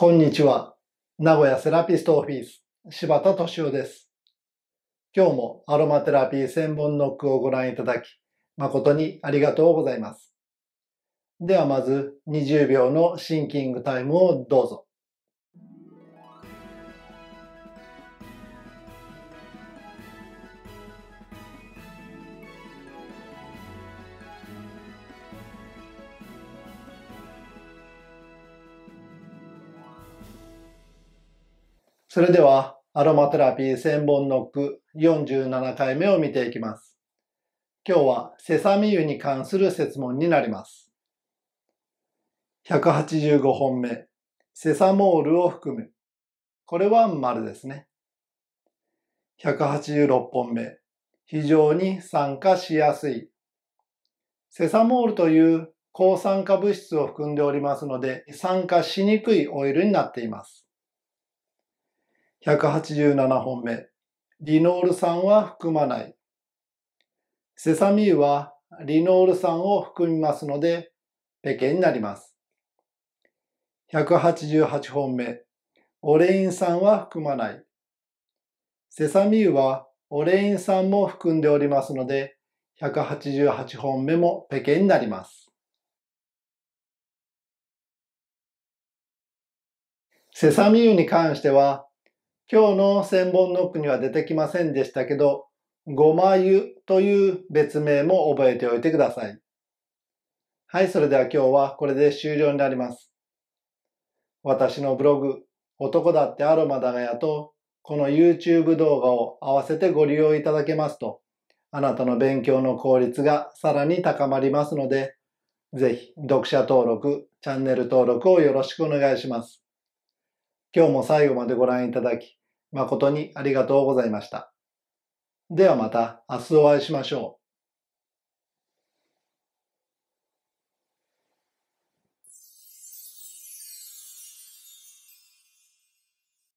こんにちは。名古屋セラピストオフィス、柴田敏夫です。今日もアロマテラピー専門ノックをご覧いただき、誠にありがとうございます。ではまず20秒のシンキングタイムをどうぞ。それでは、アロマテラピー千本ノック47回目を見ていきます。今日はセサミ油に関する説問になります。185本目、セサモールを含む。これは丸ですね。186本目、非常に酸化しやすい。セサモールという抗酸化物質を含んでおりますので、酸化しにくいオイルになっています。187本目。リノール酸は含まない。セサミウはリノール酸を含みますので、ペケになります。188本目。オレイン酸は含まない。セサミウはオレイン酸も含んでおりますので、188本目もペケになります。セサミウに関しては、今日の千本ノックには出てきませんでしたけど、ごま湯という別名も覚えておいてください。はい、それでは今日はこれで終了になります。私のブログ、男だってアロマだがやと、この YouTube 動画を合わせてご利用いただけますと、あなたの勉強の効率がさらに高まりますので、ぜひ読者登録、チャンネル登録をよろしくお願いします。今日も最後までご覧いただき、誠にありがとうございました。ではまた明日お会いしましょう。